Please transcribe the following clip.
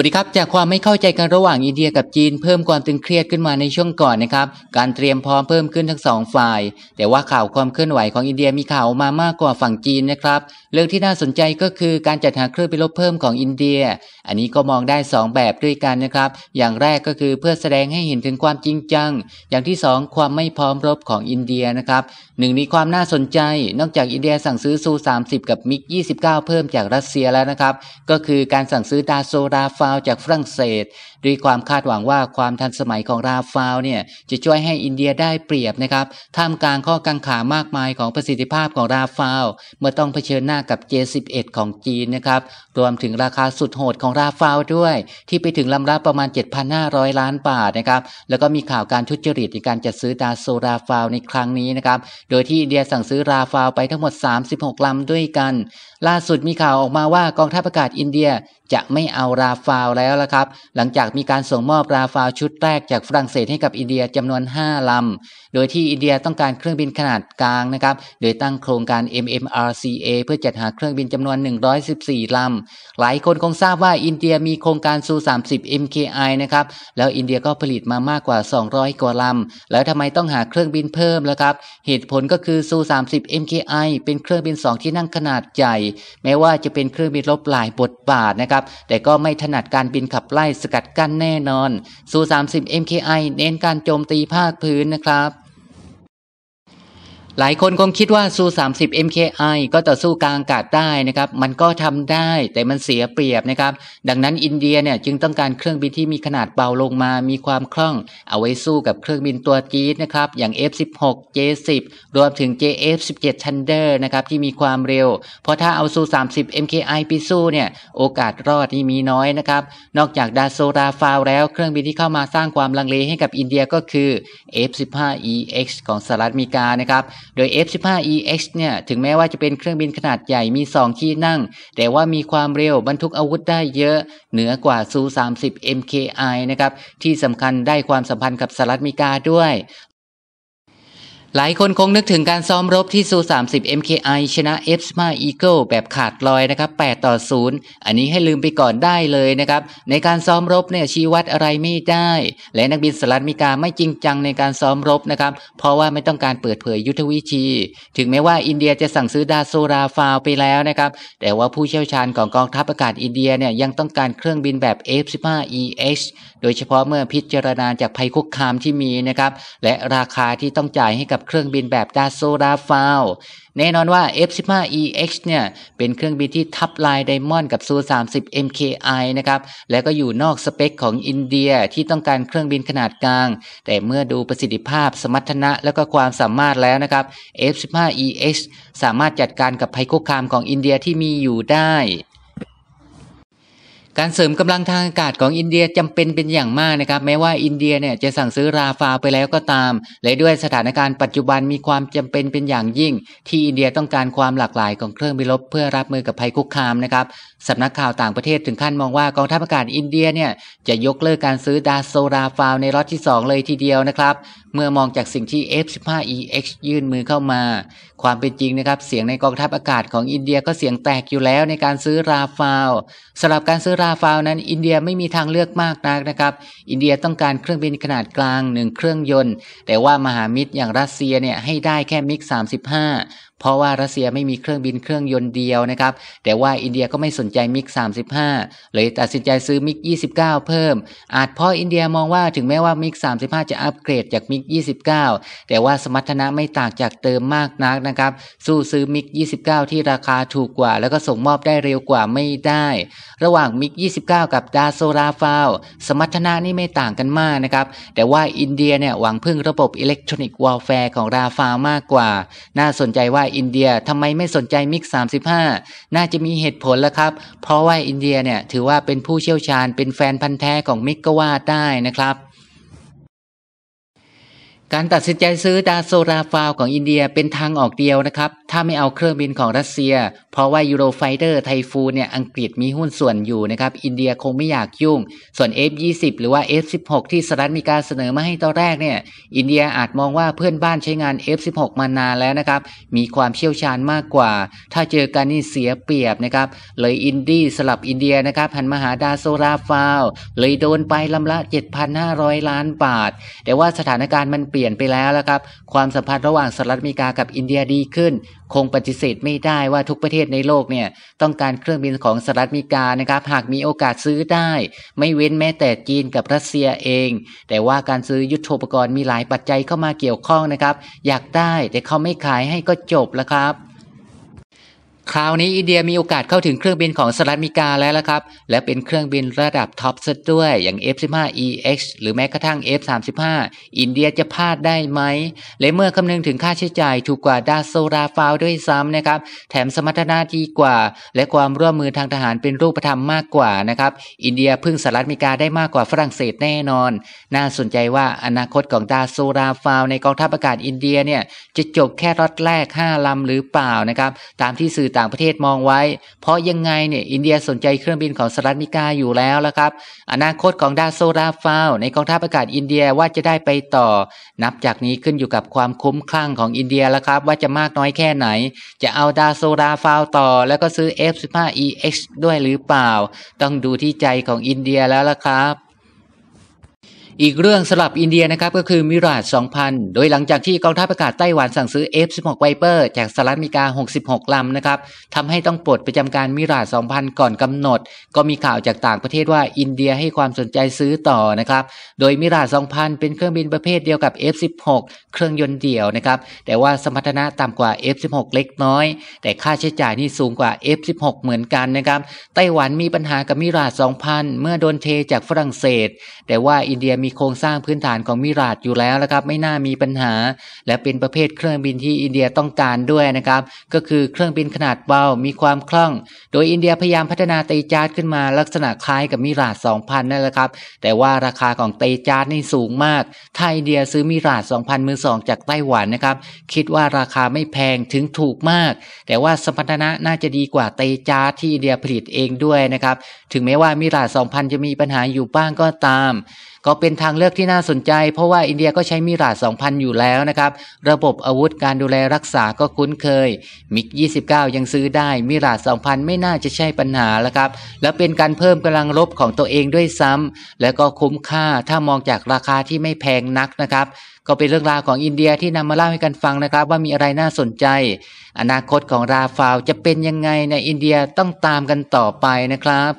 วัสดีครับ จากความไม่เข้าใจกันระหว่างอินเดียกับจีนเพิ่มความตึงเครียดขึ้นมาในช่วงก่อนนะครับ การเตรียมพร้อมเพิ่มขึ้นทั้งสองฝ่าย แต่ว่าข่าวความเคลื่อนไหวของอินเดียมีข่าวมามากกว่าฝั่งจีนนะครับ เรื่องที่น่าสนใจก็คือการจัดหาเครื่องบินบเพิ่มของอินเดีย อันนี้ก็มองได้ 2 แบบด้วยกันนะครับ อย่างแรกก็คือเพื่อแสดงให้เห็นถึงความจริงจัง อย่างที่ 2 ความไม่พร้อมรบของอินเดียนะครับ หนึ่งในความน่าสนใจ นอกจากอินเดียสั่งซื้อซู30กับมิก29เพิ่มจากรัสเซียแล้วนะครับ ก็คือการสั่งซื้อดาโซราฟาาวจากฝรั่งเศสด้วยความคาดหวังว่าความทันสมัยของราฟาวเนี่ยจะช่วยให้อินเดียได้เปรียบนะครับท่ามกลางข้อกังขามากมายของประสิทธิภาพของราฟาวเมื่อต้องเผชิญหน้ากับ J11 ของจีนนะครับรวมถึงราคาสุดโหดของราฟาวด้วยที่ไปถึงลำรับประมาณ 7,500 ล้านบาทนะครับแล้วก็มีข่าวการทุจริตในการจัดซื้อดาโซราฟาวในครั้งนี้นะครับโดยที่อินเดียสั่งซื้อราฟาวไปทั้งหมด 36ลำด้วยกัน ล่าสุดมีข่าวออกมาว่ากองทัพอากาศอินเดียจะไม่เอาราฟาวแล้วละครับหลังจากากมีการส่งมอบราฟาชุดแรกจากฝรั่งเศสให้กับอินเดียจำนวน 5ลำ โดยที่อินเดียต้องการเครื่องบินขนาดกลางนะครับ โดยตั้งโครงการ MMRCA เพื่อจัดหาเครื่องบินจำนวน 114ลำ หลายคนคงทราบว่าอินเดียมีโครงการซู30 MKI นะครับ แล้วอินเดียก็ผลิตมามากกว่า 200กว่าลำ แล้วทำไมต้องหาเครื่องบินเพิ่มล่ะครับ เหตุผลก็คือซู30 MKI เป็นเครื่องบิน 2 ที่นั่งขนาดใหญ่ แม้ว่าจะเป็นเครื่องบินลบหลายบทบาทนะครับ แต่ก็ไม่ถนัดการบินขับไล่สกัดกันแน่นอน สู่ 30 MKI เน้นการโจมตีภาคพื้นนะครับหลายคนคงคิดว่าซู30 MKI ก็ต่อสู้กลางอากาศได้นะครับ มันก็ทำได้แต่มันเสียเปรียบนะครับ ดังนั้นอินเดียเนี่ยจึงต้องการเครื่องบินที่มีขนาดเบาลงมา มีความคล่องเอาไว้สู้กับเครื่องบินตัวจี๊ดนะครับ อย่าง F16 J10 รวมถึง JF17 Thunder นะครับที่มีความเร็ว เพราะถ้าเอาซู30 MKI ไปสู้เนี่ยโอกาสรอดนี่มีน้อยนะครับ นอกจากดาโซราฟาวแล้วเครื่องบินที่เข้ามาสร้างความลังเลให้กับอินเดียก็คือ F15EX ของสหรัฐอเมริกานะครับโดย F-15EX เนี่ย ถึงแม้ว่าจะเป็นเครื่องบินขนาดใหญ่มี2ที่นั่ง แต่ว่ามีความเร็วบรรทุกอาวุธได้เยอะ เหนือกว่าซู30 MKI นะครับ ที่สำคัญได้ความสัมพันธ์กับสหรัฐอเมริกาด้วยหลายคนคงนึกถึงการซ้อมรบที่ซู30 MKI ชนะ f s m a Eagle แบบขาดลอยนะครับ8ต่อ 0 อันนี้ให้ลืมไปก่อนได้เลยนะครับ ในการซ้อมรบเนี่ยชี้วัดอะไรไม่ได้ และนักบินสหรัฐมิการไม่จริงจังในการซ้อมรบนะครับ เพราะว่าไม่ต้องการเปิดเผยยุทธวิธี ถึงแม้ว่าอินเดียจะสั่งซื้อดาโซราฟาวไปแล้วนะครับ แต่ว่าผู้เชี่ยวชาญของกองทัพอากาศอินเดียเนี่ยยังต้องการเครื่องบินแบบ f 1 5 e h โดยเฉพาะเมื่อพิจารณาจากภัยคุกคามที่มีนะครับและราคาที่ต้องจ่ายให้กับับเครื่องบินแบบดาโซราฟาวแน่นอนว่า F-15EX เนี่ยเป็นเครื่องบินที่ทับลายไดมอนด์กับซู30 MKI นะครับและก็อยู่นอกสเปคของอินเดียที่ต้องการเครื่องบินขนาดกลาง แต่เมื่อดูประสิทธิภาพ สมรรถนะและก็ความสามารถแล้วนะครับ F-15EX สามารถจัดการกับภัยคุกคามของอินเดียที่มีอยู่ได้การเสริมกำลังทางอากาศของอินเดียจำเป็นเป็นอย่างมากนะครับ แม้ว่าอินเดียเนี่ยจะสั่งซื้อราฟาไปแล้วก็ตาม และด้วยสถานการณ์ปัจจุบันมีความจำเป็นเป็นอย่างยิ่ง ที่อินเดียต้องการความหลากหลายของเครื่องบินรบเพื่อรับมือกับภัยคุกคามนะครับสำนักข่าวต่างประเทศถึงขั้นมองว่ากองทัพอากาศอินเดียเนี่ยจะยกเลิกการซื้อดาโซราฟาในรอตที่ 2 เลยทีเดียวนะครับเมื่อมองจากสิ่งที่ F-15EX ยื่นมือเข้ามา ความเป็นจริงนะครับเสียงในกองทัพอากาศของอินเดียก็เสียงแตกอยู่แล้วในการซื้อราฟาวสำหรับการซื้อราาฟาวนั้นอินเดียไม่มีทางเลือกมากนักนะครับ อินเดียต้องการเครื่องบินขนาดกลาง1เครื่องยนต์ แต่ว่ามหามิตรอย่างรัสเซียเนี่ยให้ได้แค่มิก35เพราะว่ารัสเซียไม่มีเครื่องบินเครื่องยนต์เดียวนะครับแต่ว่าอินเดียก็ไม่สนใจมิก35 เลยตัดสินใจซื้อมิก29 เพิ่ม อาจเพราะอินเดียมองว่าถึงแม้ว่ามิก35 จะอัปเกรดจากมิก29 แต่ว่าสมรรถนะไม่ต่างจากเติมมากนักนะครับสู้ซื้อมิก 29 ที่ราคาถูกกว่า แล้วก็ส่งมอบได้เร็วกว่าไม่ได้ ระหว่างมิก29 กับดาโซราฟาวสมรรถนะนี่ไม่ต่างกันมากนะครับแต่ว่าอินเดียเนี่ยหวังพึ่งระบบอิเล็กทรอนิกส์วอลแฟร์ของราฟาวมากกว่า น่าสนใจว่าอินเดียทำไมไม่สนใจมิกสสามิบห้าน่าจะมีเหตุผลแล้วครับ เพราะว่าอินเดียเนี่ยถือว่าเป็นผู้เชี่ยวชาญเป็นแฟนพันธ์แท้ของมิกก็ว่าได้นะครับการตัดสินใจซื้อดาโซราฟาวของอินเดียเป็นทางออกเดียวนะครับถ้าไม่เอาเครื่องบินของรัสเซีย เพราะว่ายูโรไฟเตอร์ไทฟูเนี่ยอังกฤษมีหุ้นส่วนอยู่นะครับอินเดียคงไม่อยากยุ่ง ส่วน F20 หรือว่า F16 ที่สหรัฐมีการเสนอมาให้ตอนแรกเนี่ยอินเดียอาจมองว่าเพื่อนบ้านใช้งาน F16 มานานแล้วนะครับมีความเชี่ยวชาญมากกว่าถ้าเจอกันนี่เสียเปรียบนะครับเลยอินดี้สลับอินเดียนะครับหันมาหาดาโซราฟาวเลยโดนไปลำละ 7,500 ล้านบาท แต่ว่าสถานการณ์มันเปลี่ยนไปแล้วละครับความสัมพันธ์ระหว่างสหรัฐอเมริกากับอินเดียดีขึ้น คงปฏิเสธไม่ได้ว่าทุกประเทศในโลกเนี่ยต้องการเครื่องบินของสหรัฐอเมริกานะครับหากมีโอกาสซื้อได้ ไม่เว้นแม้แต่จีนกับรัสเซียเอง แต่ว่าการซื้อยุทโธปกรณ์มีหลายปัจจัยเข้ามาเกี่ยวข้องนะครับ อยากได้แต่เขาไม่ขายให้ก็จบแล้วครับคราวนี้อินเดียมีโอกาสเข้าถึงเครื่องบินของสหรัฐอเมริกาแล้วละครับและเป็นเครื่องบินระดับท็อปซะด้วยอย่าง F-15EX หรือแม้กระทั่ง F-35 อินเดียจะพลาดได้ไหม และเมื่อคำนึงถึงค่าใช้จ่ายถูกกว่าดาโซราฟาวด้วยซ้ำนะครับแถมสมรรถนะดีกว่าและความร่วมมือทางทหารเป็นรูปธรรมมากกว่านะครับอินเดียพึ่งสหรัฐอเมริกาได้มากกว่าฝรั่งเศสแน่นอน น่าสนใจว่าอนาคตของดาโซราฟาวในกองทัพอากาศอินเดียเนี่ยจะจบแค่รถดแรก 5ลำหรือเปล่านะครับตามที่สื่อต่างประเทศมองไว้ เพราะยังไงเนี่ยอินเดียสนใจเครื่องบินของสหรัฐอเมริกาอยู่แล้วละครับ อนาคตของดาโซราฟาวในกองทัพอากาศอินเดียว่าจะได้ไปต่อ นับจากนี้ขึ้นอยู่กับความคุ้มคลั่งของอินเดียละครับ ว่าจะมากน้อยแค่ไหน จะเอาดาโซราฟาวต่อ แล้วก็ซื้อ F15EX ด้วยหรือเปล่า ต้องดูที่ใจของอินเดียแล้วละครับอีกเรื่องสลับอินเดียนะครับก็คือมิราช2000 โดยหลังจากที่กองทัพอากาศไต้หวันสั่งซื้อ F16 Viper จากสหรัฐอเมริกา66 ลำนะครับทำให้ต้องปลดประจำการมิราช2000 ก่อนกำหนด ก็มีข่าวจากต่างประเทศว่าอินเดียให้ความสนใจซื้อต่อนะครับโดยมิราช2000 เป็นเครื่องบินประเภทเดียวกับ F16 เครื่องยนต์เดี่ยวนะครับแต่ว่าสมรรถนะต่ำกว่า F16 เล็กน้อย แต่ค่าใช้จ่ายนี่สูงกว่า F16 เหมือนกันนะครับไต้หวันมีปัญหากับมิราช2000 เมื่อโดนเทจากฝรั่งเศสแต่ว่าอินเดียมีีโครงสร้างพื้นฐานของมิราดอยู่แล้วนะครับไม่น่ามีปัญหา และเป็นประเภทเครื่องบินที่อินเดียต้องการด้วยนะครับก็คือเครื่องบินขนาดเบามีความคล่อง โดยอินเดียพยายามพัฒนาเตจาร์ดขึ้นมาลักษณะคล้ายกับมิราด2000นั่นแหละครับ แต่ว่าราคาของเตจาร์ดนี่สูงมากถ้าอินเดียซื้อมิราด2000 มือสองจากไต้หวันนะครับ คิดว่าราคาไม่แพงถึงถูกมาก แต่ว่าสมรรถนะน่าจะดีกว่าเตจาร์ดที่อินเดียผลิตเองด้วยนะครับถึงแม้ว่ามิราด2000จะมีปัญหาอยู่บ้างก็ตามก็เป็นทางเลือกที่น่าสนใจเพราะว่าอินเดียก็ใช้มิราด2,000 อยู่แล้วนะครับ ระบบอาวุธการดูแลรักษาก็คุ้นเคย มิก29 ยังซื้อได้มิราด2,000 ไม่น่าจะใช่ปัญหาแล้วครับ แล้วเป็นการเพิ่มกำลังรบของตัวเองด้วยซ้ำแล้วก็คุ้มค่าถ้ามองจากราคาที่ไม่แพงนักนะครับ ก็เป็นเรื่องราวของอินเดียที่นำมาเล่าให้กันฟังนะครับ ว่ามีอะไรน่าสนใจ อนาคตของราฟาวจะเป็นยังไงในอินเดียต้องตามกันต่อไปนะครับ